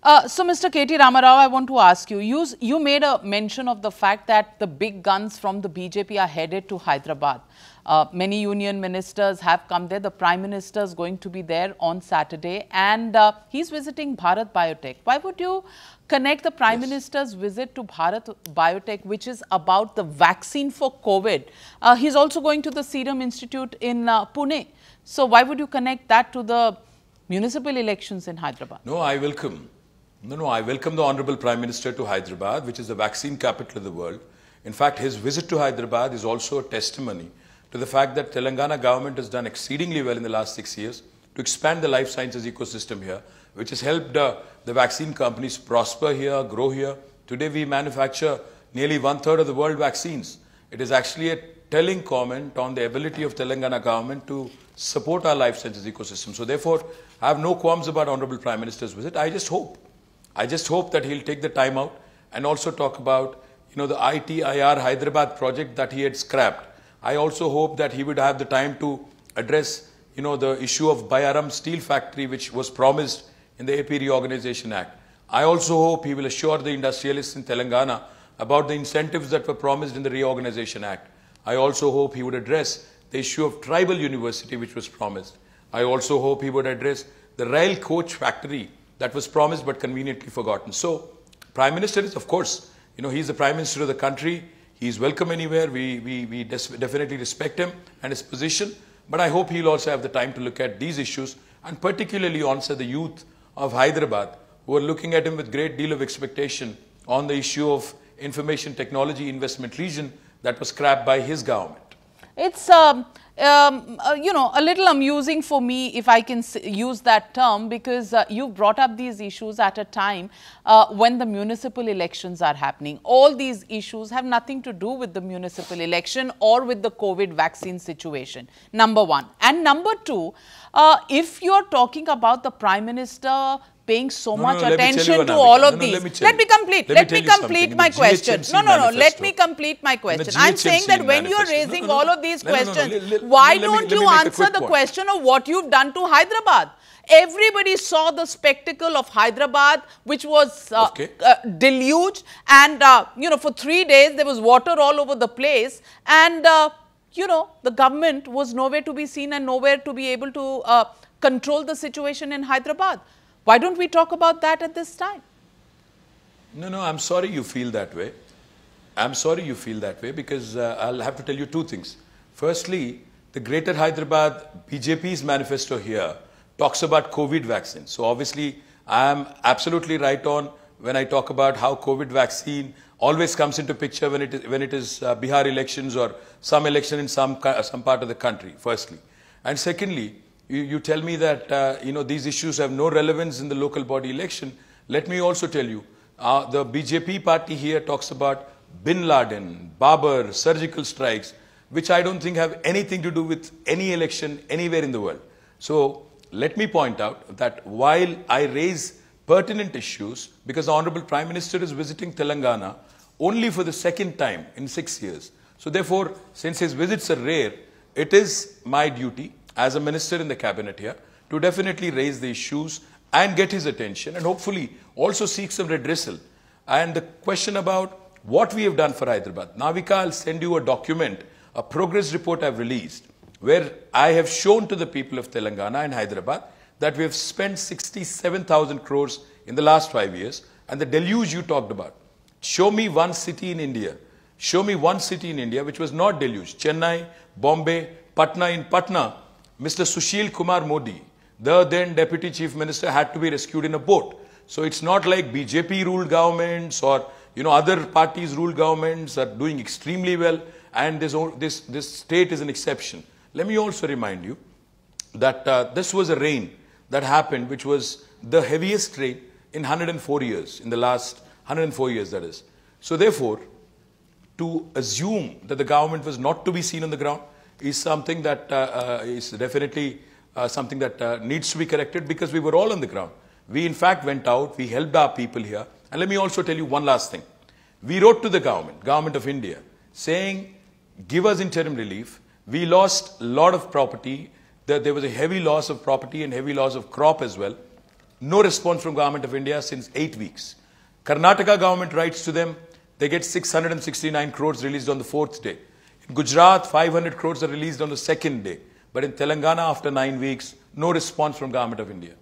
Uh, so, Mr. K.T. Ramarao, I want to ask you, you, you made a mention of the fact that the big guns from the BJP are headed to Hyderabad. Uh, many union ministers have come there. The Prime Minister is going to be there on Saturday and uh, he's visiting Bharat Biotech. Why would you connect the Prime yes. Minister's visit to Bharat Biotech, which is about the vaccine for COVID? Uh, he's also going to the Serum Institute in uh, Pune. So, why would you connect that to the municipal elections in Hyderabad? No, I welcome no, no, I welcome the Honorable Prime Minister to Hyderabad, which is the vaccine capital of the world. In fact, his visit to Hyderabad is also a testimony to the fact that Telangana government has done exceedingly well in the last six years to expand the life sciences ecosystem here, which has helped uh, the vaccine companies prosper here, grow here. Today, we manufacture nearly one-third of the world vaccines. It is actually a telling comment on the ability of Telangana government to support our life sciences ecosystem. So therefore, I have no qualms about Honorable Prime Minister's visit. I just hope I just hope that he'll take the time out and also talk about, you know, the ITIR Hyderabad project that he had scrapped. I also hope that he would have the time to address, you know, the issue of Bayaram Steel Factory, which was promised in the AP Reorganization Act. I also hope he will assure the industrialists in Telangana about the incentives that were promised in the Reorganization Act. I also hope he would address the issue of tribal university which was promised. I also hope he would address the rail coach factory that was promised but conveniently forgotten. So, Prime Minister is, of course, you know, he's the Prime Minister of the country. He's welcome anywhere. We, we, we definitely respect him and his position. But I hope he'll also have the time to look at these issues and particularly answer the youth of Hyderabad who are looking at him with great deal of expectation on the issue of information technology investment region that was scrapped by his government. It's um, um, uh, you know, a little amusing for me if I can use that term because uh, you brought up these issues at a time uh, when the municipal elections are happening. All these issues have nothing to do with the municipal election or with the COVID vaccine situation, number one. And number two, uh, if you are talking about the Prime Minister paying so no, much no, attention to all of these. Let, me complete. Let, me, complete my question. No, no, no. Let me complete my question. I'm saying that when you are raising all of these questions, why don't you answer the question of what you've done to Hyderabad? everybody saw the spectacle of Hyderabad, which was uh, okay. uh, deluged. And, uh, you know, for three days, there was water all over the place. And, uh, you know, the government was nowhere to be seen and nowhere to be able to uh, control the situation in Hyderabad. Why don't we talk about that at this time? No, no, I'm sorry you feel that way. I'm sorry you feel that way because uh, I'll have to tell you two things. Firstly, the Greater Hyderabad BJP's manifesto here talks about COVID vaccine. So obviously, I am absolutely right on when I talk about how COVID vaccine always comes into picture when it is, when it is uh, Bihar elections or some election in some, uh, some part of the country, firstly. And secondly, you, you tell me that uh, you know these issues have no relevance in the local body election. Let me also tell you, uh, the BJP party here talks about Bin Laden, Babur, surgical strikes, which I don't think have anything to do with any election anywhere in the world. So let me point out that while I raise pertinent issues, because the Honorable Prime Minister is visiting Telangana only for the second time in six years. So therefore, since his visits are rare, it is my duty as a minister in the cabinet here to definitely raise the issues and get his attention and hopefully also seek some redressal. And the question about what we have done for Hyderabad. Navika, I'll send you a document, a progress report I've released, where I have shown to the people of Telangana and Hyderabad that we have spent 67,000 crores in the last five years and the deluge you talked about. Show me one city in India. Show me one city in India which was not deluged. Chennai, Bombay, Patna. In Patna, Mr. Sushil Kumar Modi, the then deputy chief minister, had to be rescued in a boat. So it's not like BJP ruled governments or you know other parties ruled governments are doing extremely well and this, this, this state is an exception. Let me also remind you that uh, this was a rain that happened which was the heaviest rain in 104 years, in the last 104 years that is. So therefore, to assume that the government was not to be seen on the ground, is something that uh, uh is definitely uh, something that uh, needs to be corrected because we were all on the ground. We in fact went out, we helped our people here. And let me also tell you one last thing. We wrote to the government, government of India, saying, give us interim relief. We lost a lot of property. There was a heavy loss of property and heavy loss of crop as well. No response from government of India since eight weeks. Karnataka government writes to them. They get 669 crores released on the fourth day. Gujarat, 500 crores are released on the second day. But in Telangana, after nine weeks, no response from Government of India.